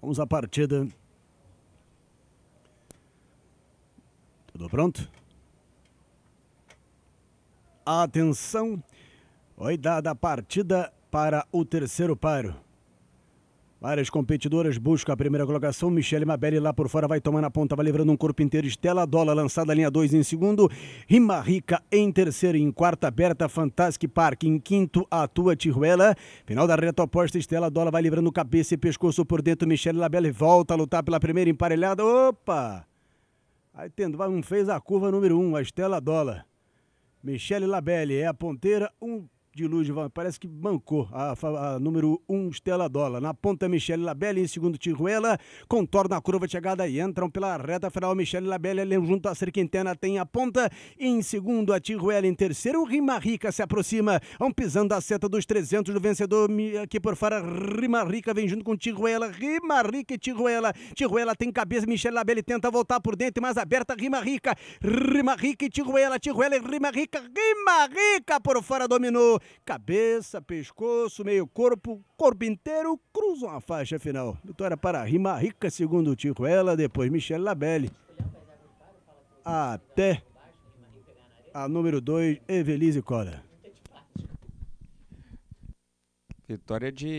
Vamos à partida. Tudo pronto? Atenção. oi dada a partida para o terceiro paro. Várias competidoras buscam a primeira colocação. Michele Mabelli lá por fora vai tomando a ponta, vai livrando um corpo inteiro. Estela Dola lançada linha 2 em segundo. Rima Rica em terceiro. Em quarta, aberta Fantastic Park. Em quinto, Atua Tiruela. Final da reta oposta, Estela Dola vai livrando cabeça e pescoço por dentro. Michele Labelle volta a lutar pela primeira emparelhada. Opa! Aí tendo, vai, um fez a curva número 1, um, a Estela Dola. Michele Labelle é a ponteira, um de luz, parece que bancou a, a, a número 1, um, Stella Dola. Na ponta, Michele Labelle, em segundo, Tiruela, contorna a curva de chegada e entram pela reta final, Michele Labelle, junto à interna, tem a ponta, em segundo, a Tiruela, em terceiro, Rima Rica se aproxima, vão é pisando a seta dos 300 do vencedor, aqui por fora, Rima Rica vem junto com Tiruela, Rima Rica e Tiruela, tem cabeça, Michele Labelle tenta voltar por dentro, mais aberta, Rima Rica, Rima Rica e Tiruela, e Rima Rica, Rima Rica por fora, dominou, Cabeça, pescoço, meio corpo, corpo inteiro, cruzam a faixa final. Vitória para Rima Rica, segundo Tico Ela, depois Michele Labelle. Até a número 2, Evelise Cora Vitória de